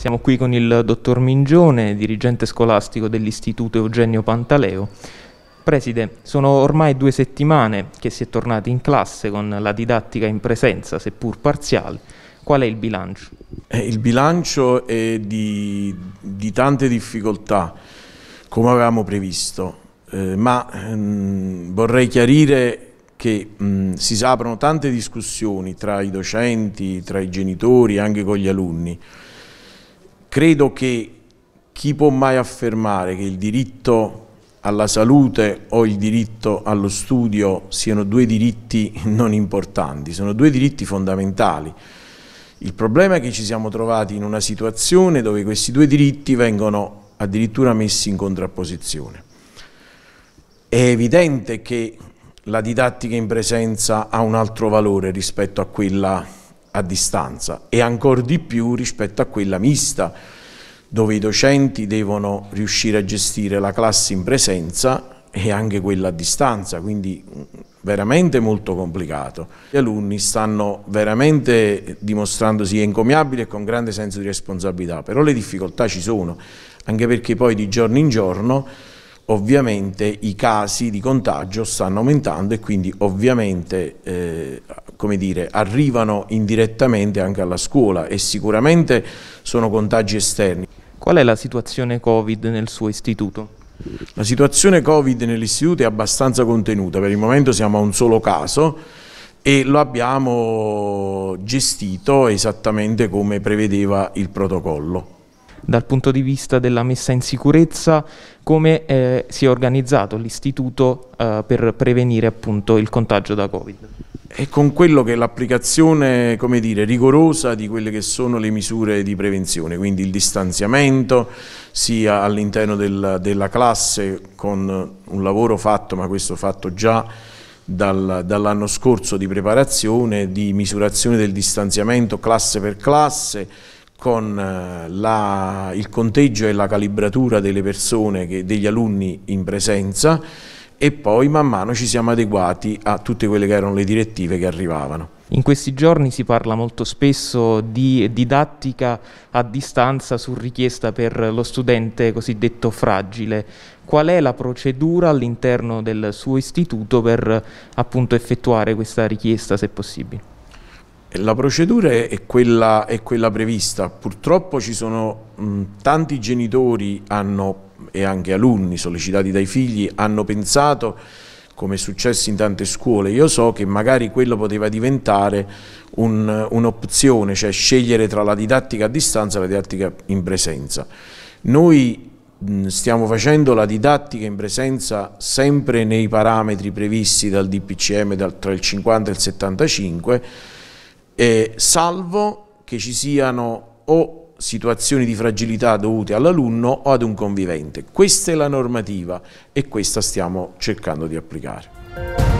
Siamo qui con il dottor Mingione, dirigente scolastico dell'Istituto Eugenio Pantaleo. Preside, sono ormai due settimane che si è tornati in classe con la didattica in presenza, seppur parziale. Qual è il bilancio? Eh, il bilancio è di, di, tante difficoltà, come avevamo previsto, eh, ma mh, ehm, vorrei chiarire che mh, si aprono tante discussioni tra i docenti, tra i genitori, anche con gli alunni credo che chi può mai affermare che il diritto alla salute o il diritto allo studio siano due diritti non importanti, sono due diritti fondamentali. Il problema è che ci siamo trovati in una situazione dove questi due diritti vengono addirittura messi in contrapposizione. È evidente che la didattica in presenza ha un altro valore rispetto a quella a distanza e ancora di più rispetto a quella mista, dove i docenti devono riuscire a gestire la classe in presenza e anche quella a distanza, quindi mm, veramente molto complicato. Gli alunni stanno veramente dimostrandosi encomiabili e con grande senso di responsabilità, però le difficoltà ci sono, anche perché poi di giorno in giorno ovviamente i casi di contagio stanno aumentando e quindi ovviamente eh, come dire, arrivano indirettamente anche alla scuola e sicuramente sono contagi esterni. Qual è la situazione Covid nel suo istituto? La situazione Covid nell'istituto è abbastanza contenuta, per il momento siamo a un solo caso e lo abbiamo gestito esattamente come prevedeva il protocollo dal punto di vista della messa in sicurezza, come eh, si è organizzato l'istituto eh, per prevenire appunto il contagio da Covid e con quello che è l'applicazione dire, rigorosa di quelle che sono le misure di prevenzione, quindi il distanziamento sia all'interno del, della classe con un lavoro fatto, ma questo fatto già dal, dall'anno scorso di preparazione, di misurazione del distanziamento classe per classe, con eh, la, il conteggio e la calibratura delle persone, che, degli alunni in presenza, e poi man mano ci siamo adeguati a tutte quelle che erano le direttive che arrivavano. In questi giorni si parla molto spesso di didattica a distanza su richiesta per lo studente cosiddetto fragile. Qual è la procedura all'interno del suo istituto per appunto effettuare questa richiesta se possibile? La procedura è quella, è quella prevista, purtroppo ci sono mh, tanti genitori hanno, e anche alunni sollecitati dai figli hanno pensato come è successo in tante scuole, io so che magari quello poteva diventare un'opzione, un cioè scegliere tra la didattica a distanza e la didattica in presenza. Noi mh, stiamo facendo la didattica in presenza sempre nei parametri previsti dal DPCM dal, tra il 50 e il 75, eh, salvo che ci siano o situazioni di fragilità dovute all'alunno o ad un convivente. Questa è la normativa e questa stiamo cercando di applicare.